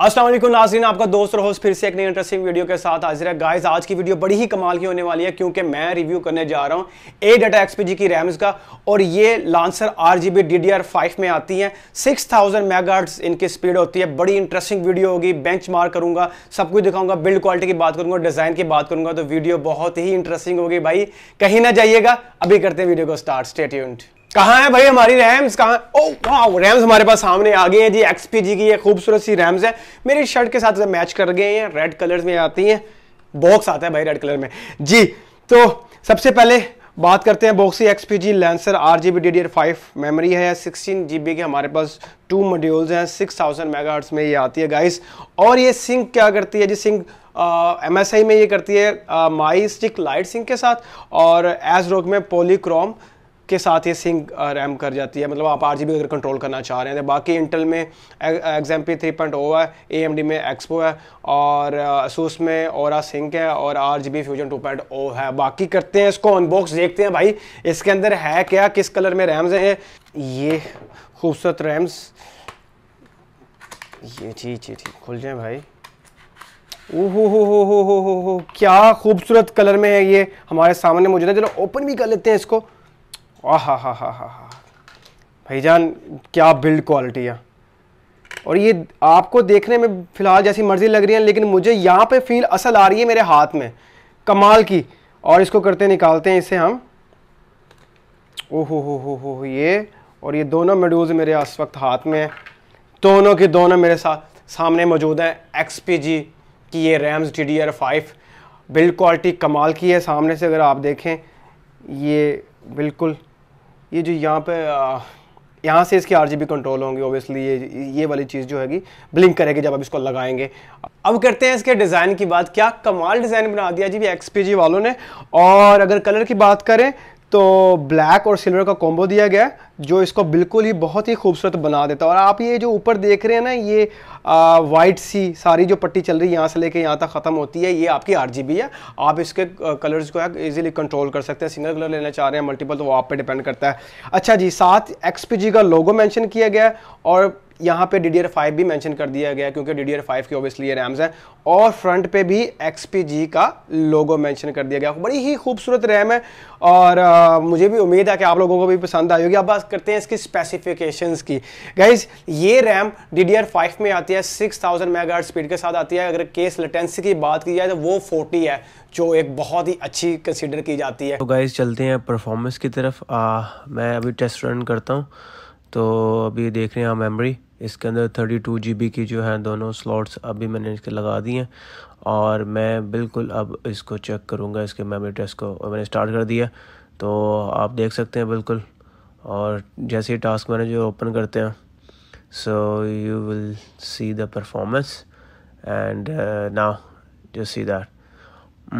असलम नाजीन आपका दोस्त रोज फिर से एक नई इंटरेस्टिंग वीडियो के साथ हाजिर है गाइस आज की वीडियो बड़ी ही कमाल की होने वाली है क्योंकि मैं रिव्यू करने जा रहा हूँ ए डाटा एक्सपीजी की रैम्स का और ये Lancer R G B D D R five में आती है सिक्स थाउजेंड मेगाट्स इनकी स्पीड होती है बड़ी इंटरेस्टिंग वीडियो होगी बेंच मार्क करूंगा सब कुछ दिखाऊंगा बिल्ड क्वालिटी की बात करूंगा डिज़ाइन की बात करूंगा तो वीडियो बहुत ही इंटरेस्टिंग होगी भाई कहीं ना जाइएगा अभी करते हैं वीडियो को स्टार्ट स्टेट कहाँ है भाई हमारी रैम्स कहाँ ओ वाह रैम्स हमारे पास सामने आ गए हैं जी एक्सपीजी की ये खूबसूरत सी रैम्स है मेरी शर्ट के साथ मैच कर गए हैं रेड कलर्स में आती हैं बॉक्स आता है भाई रेड कलर में जी तो सबसे पहले बात करते हैं बॉक्सी X P G Lancer R G B D D five memory है सिक्सटीन जी बी के हमारे पास टू मॉड्यूल्स हैं सिक्स थाउजेंड मेगा हर्ट्स में ये आती है गाइस और ये सिंक क्या करती है G sync M S I में ये करती है माई स्टिक लाइट सिंक के साथ और एज रोक में पोलीक्रोम के साथ ये सिंह रैम uh, कर जाती है मतलब आप आर अगर कंट्रोल करना चाह रहे हैं तो बाकी इंटल में एग्जाम पी थ्री पॉइंट है ए में एक्सपो है और असूस uh, में और सिंह है और R G B fusion two point O है बाकी करते हैं इसको अनबॉक्स देखते हैं भाई इसके अंदर है क्या किस कलर में रैम्स हैं ये खूबसूरत रैम्स ये जी जी जी खुल जाए भाई ओहो हो हो हो हो हो क्या खूबसूरत कलर में है ये हमारे सामने मौजूद है चलो ओपन भी कर लेते हैं इसको वाह हा हा हा हा हा भाईजान क्या बिल्ड क्वालिटी है और ये आपको देखने में फ़िलहाल जैसी मर्ज़ी लग रही है लेकिन मुझे यहाँ पे फील असल आ रही है मेरे हाथ में कमाल की और इसको करते निकालते हैं इसे हम ओहो हो हो हो ये और ये दोनों मेडोज मेरे इस वक्त हाथ में हैं दोनों के दोनों मेरे साथ सामने मौजूद हैं एक्स पी जी की ये RAMs D D R build quality कमाल की है सामने से अगर आप देखें ये बिल्कुल ये जो यहाँ पे यहाँ से इसकी आर कंट्रोल होंगे ओबियसली ये ये वाली चीज़ जो हैगी ब्लिंक करेगी जब आप इसको लगाएंगे अब करते हैं इसके डिज़ाइन की बात क्या कमाल डिज़ाइन बना दिया जी एक्सपीजी वालों ने और अगर कलर की बात करें तो ब्लैक और सिल्वर का कॉम्बो दिया गया है जो इसको बिल्कुल ही बहुत ही खूबसूरत बना देता है और आप ये जो ऊपर देख रहे हैं ना ये वाइट सी सारी जो पट्टी चल रही है यहाँ से लेके यहाँ तक ख़त्म होती है ये आपकी आठ है आप इसके कलर्स को इजीली कंट्रोल कर सकते हैं सिंगल कलर लेना चाह रहे हैं मल्टीपल तो वो आप पे डिपेंड करता है अच्छा जी साथ एक्स का लोगो मैंशन किया गया और यहाँ पे डी डी भी मेंशन कर दिया गया क्योंकि डी डी की ओबियसली रैम्स हैं और फ्रंट पे भी एक्स का लोगो मेंशन कर दिया गया बड़ी ही खूबसूरत रैम है और आ, मुझे भी उम्मीद है कि आप लोगों को भी पसंद आई होगी अब बस करते हैं इसकी स्पेसिफिकेशंस की गाइज ये रैम डी में आती है सिक्स थाउजेंड मेगा स्पीड के साथ आती है अगर केस लेटेंसी की बात की जाए तो वो फोर्टी है जो एक बहुत ही अच्छी कंसिडर की जाती है तो गाइज चलते हैं परफॉर्मेंस की तरफ आ, मैं अभी टेस्ट रन करता हूँ तो अभी देख रहे हैं हम मेमोरी इसके अंदर थर्टी टू जी बी की जो है दोनों स्लॉट्स अभी मैंने इसके लगा दिए हैं और मैं बिल्कुल अब इसको चेक करूँगा इसके मेमोरी टेस्ट को और मैंने स्टार्ट कर दिया तो आप देख सकते हैं बिल्कुल और जैसे ही टास्क मैनेजर ओपन करते हैं so you will see the performance and now जो सी दैट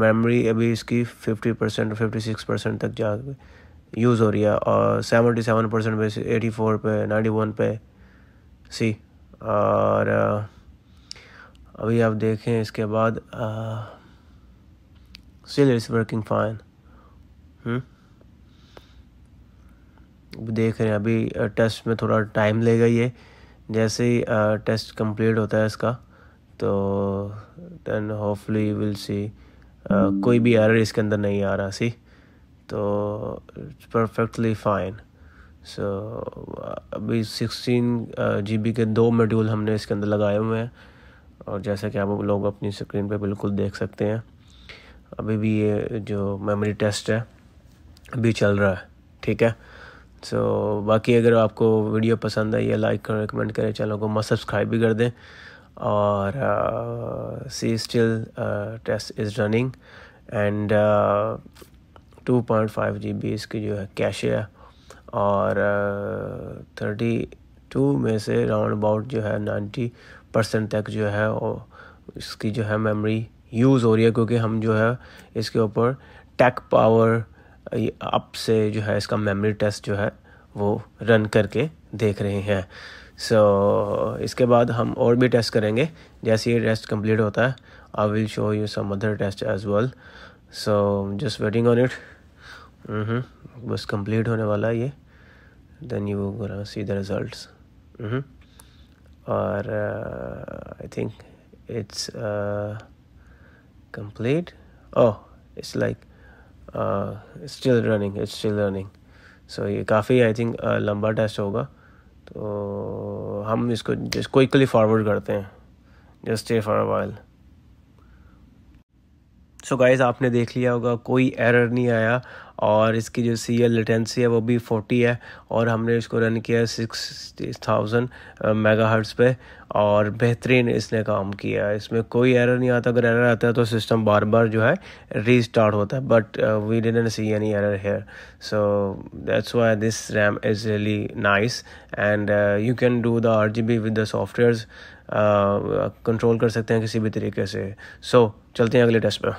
मेमोरी अभी इसकी fifty percent fifty six percent तक जा यूज़ हो रही है और सेवेंटी सेवन परसेंट पे एटी फोर पे नाइन्टी वन पे सी और uh, अभी आप देखें इसके बाद स्टिल इज़ वर्किंग फाइन देख रहे हैं अभी टेस्ट में थोड़ा टाइम लेगा ये जैसे ही टेस्ट कंप्लीट होता है इसका तो देन होपफुली विल सी कोई भी एरर इसके अंदर नहीं आ रहा सी तो परफेक्टली फाइन सो अभी सिक्सटीन जी बी के दो मॉड्यूल हमने इसके अंदर लगाए हुए हैं और जैसा कि आप लोग अपनी स्क्रीन पे बिल्कुल देख सकते हैं अभी भी ये जो मेमोरी टेस्ट है अभी चल रहा है ठीक है सो so, बाकी अगर आपको वीडियो पसंद आई है लाइक करें रिकमेंड करें चैनल को मत सब्सक्राइब भी कर दें और see still test is running and two point five G B इसकी जो है कैश है और थर्टी uh, टू में से राउंड अबाउट जो है नाइन्टी परसेंट तक जो है इसकी जो है मेमोरी यूज़ हो रही है क्योंकि हम जो है इसके ऊपर टेक पावर अब से जो है इसका मेमोरी टेस्ट जो है वो रन करके देख रहे हैं सो so, इसके बाद हम और भी टेस्ट करेंगे जैसे ये टेस्ट कंप्लीट होता है I will show you some other test as well so just waiting on it बस कंप्लीट होने वाला है ये then you see the result और I think it's complete oh it's like still running it's still running so ये काफ़ी I think लंबा test होगा तो हम इसको जस्ट क्विकली फॉरवर्ड करते हैं just stay for a while so so guys आपने देख लिया होगा कोई एरर नहीं आया और इसकी जो सी एल लेटेंसी है वो भी फोर्टी है और हमने इसको रन किया सिक्स थाउजेंड मेगा हर्ट्स पे और बेहतरीन इसने काम किया इसमें कोई एरर नहीं आता अगर एरर आता है तो सिस्टम बार बार जो है रीस्टार्ट होता है but we didn't see any error here so that's why this RAM is really nice and you can do the R G B with the software control कर सकते हैं किसी भी तरीके से सो so, चलते हैं अगले टेस्ट पर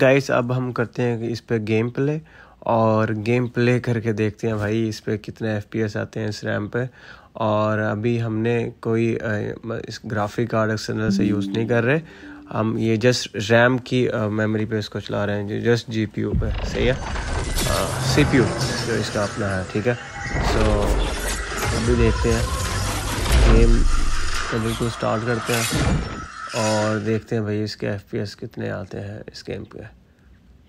गाइस अब हम करते हैं इस पर गेम प्ले और गेम प्ले करके देखते हैं भाई इस पर कितने एफ आते हैं इस रैम पे और अभी हमने कोई इस ग्राफिक कार्ड एक्सटर्नल से यूज़ नहीं कर रहे हम ये जस्ट रैम की मेमोरी पे इसको चला रहे हैं जस्ट जी पी यू पे सही है सी पी यू जो इसका अपना है ठीक है सो so, अभी देखते हैं गेम बिल्कुल स्टार्ट करते हैं और देखते हैं भाई इसके एफ कितने आते हैं इस गेम के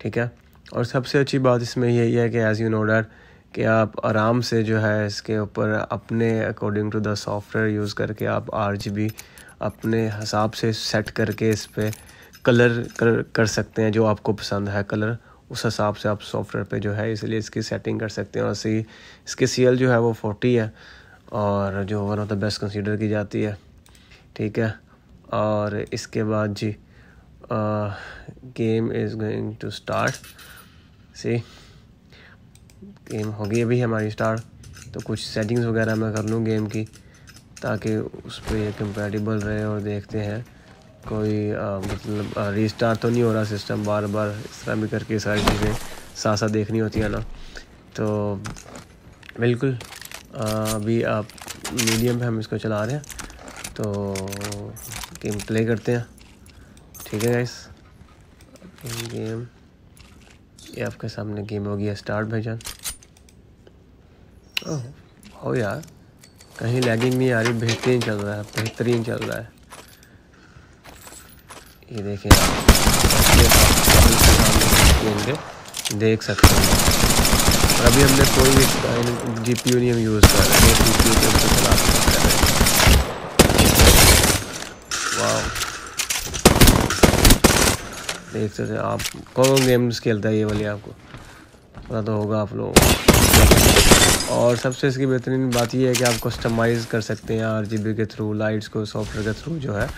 ठीक है और सबसे अच्छी बात इसमें यही है कि एज़ यू नो डर कि आप आराम से जो है इसके ऊपर अपने according to the software use करके आप आर अपने हिसाब से सेट करके इस पर कलर कर, कर सकते हैं जो आपको पसंद है कलर उस हिसाब से आप सॉफ्टवेयर पे जो है इसलिए इसकी सेटिंग कर सकते हैं और सी इसके सी जो है वो फोर्टी है और जो one of the best consider की जाती है ठीक है और इसके बाद जी game is going to start see game होगी अभी हमारी स्टार्ट तो कुछ सेटिंग्स वगैरह मैं कर लूँ गेम की ताकि उस पर कंपेटिबल रहे और देखते हैं कोई आ, मतलब रीस्टार्ट तो नहीं हो रहा सिस्टम बार बार इस तरह भी करके सारी चीज़ें साथ साथ देखनी होती है ना तो बिल्कुल अभी आप मीडियम पे हम इसको चला रहे हैं तो गेम प्ले करते हैं ठीक है गाइस गेम ये आपके सामने गेम हो गया स्टार्ट भाई ओह हो यार कहीं लैगिंग नहीं आ रही बेहतरीन चल रहा है बेहतरीन चल रहा है ये देखें आप देख सकते हैं और अभी हमने कोई जी पी यू नहीं हम यूज़ कर रहे हैं जी पी यू चला सकते हैं वाह देख सकते हैं आप कौन गेम्स खेलता है ये वाली आपको पता तो होगा आप लोगों को और सबसे इसकी बेहतरीन बात यह है कि आप कस्टमाइज़ कर सकते हैं आर के थ्रू लाइट्स को सॉफ्टवेयर के थ्रू जो है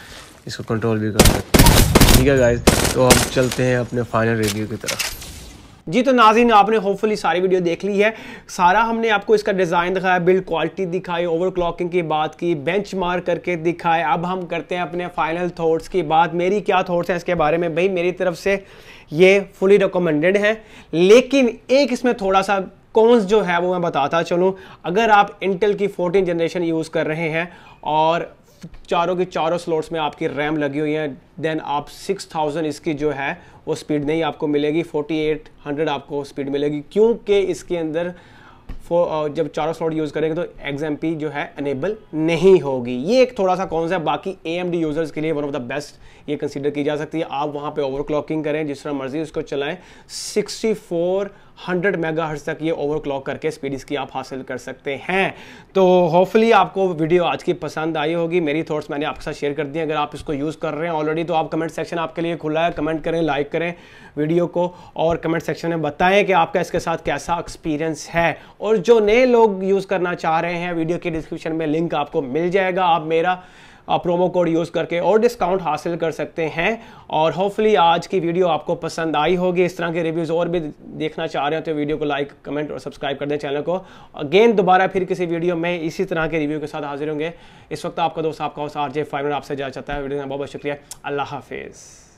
इसको कंट्रोल भी कर सकते हैं ठीक है गाइस तो हम चलते हैं अपने फाइनल रिव्यू की तरफ जी तो नाजिन आपने होपफुली सारी वीडियो देख ली है सारा हमने आपको इसका डिज़ाइन दिखाया बिल्ड क्वालिटी दिखाई ओवरक्लॉकिंग की बात की बेंच मार्क करके दिखाए अब हम करते हैं अपने फाइनल थॉट्स की बात मेरी क्या थॉट्स हैं इसके बारे में भाई मेरी तरफ से ये फुली रिकमेंडेड है लेकिन एक इसमें थोड़ा सा कौनस जो है वो मैं बताता चलूँ अगर आप इंटेल की फोर्टीन जनरेशन यूज़ कर रहे हैं और चारों के चारों स्लॉट्स में आपकी रैम लगी हुई है देन आप 6000 इसकी जो है वो स्पीड नहीं आपको मिलेगी 4800 आपको स्पीड मिलेगी क्योंकि इसके अंदर जब चारों स्लॉट यूज़ करेंगे तो एग्जाम जो है अनेबल नहीं होगी ये एक थोड़ा सा कौन सा है बाकी ए एम डी यूज़र्स के लिए वन ऑफ द बेस्ट ये कंसिडर की जा सकती है आप वहाँ पर ओवर क्लॉकिंग करें जिस तरह मर्जी उसको चलाएँ sixty four hundred megahertz तक ये ओवरक्लॉक करके स्पीड इसकी आप हासिल कर सकते हैं तो होपफुली आपको वीडियो आज की पसंद आई होगी मेरी थॉट्स मैंने आपके साथ शेयर कर दी अगर आप इसको यूज़ कर रहे हैं ऑलरेडी तो आप कमेंट सेक्शन आपके लिए खुला है कमेंट करें लाइक करें वीडियो को और कमेंट सेक्शन में बताएं कि आपका इसके साथ कैसा एक्सपीरियंस है और जो नए लोग यूज़ करना चाह रहे हैं वीडियो की डिस्क्रिप्शन में लिंक आपको मिल जाएगा आप मेरा प्रोमो कोड यूज़ करके और डिस्काउंट हासिल कर सकते हैं और होपफुली आज की वीडियो आपको पसंद आई होगी इस तरह के रिव्यूज़ और भी देखना चाह रहे हो तो वीडियो को लाइक कमेंट और सब्सक्राइब कर दें चैनल को अगेन दोबारा फिर किसी वीडियो में इसी तरह के रिव्यू के साथ हाजिर होंगे इस वक्त आपका दोस्त आपका उस आर जे फाइव आपसे जाना चाहता है वीडियो का बहुत बहुत शुक्रिया अल्लाह हाफिज़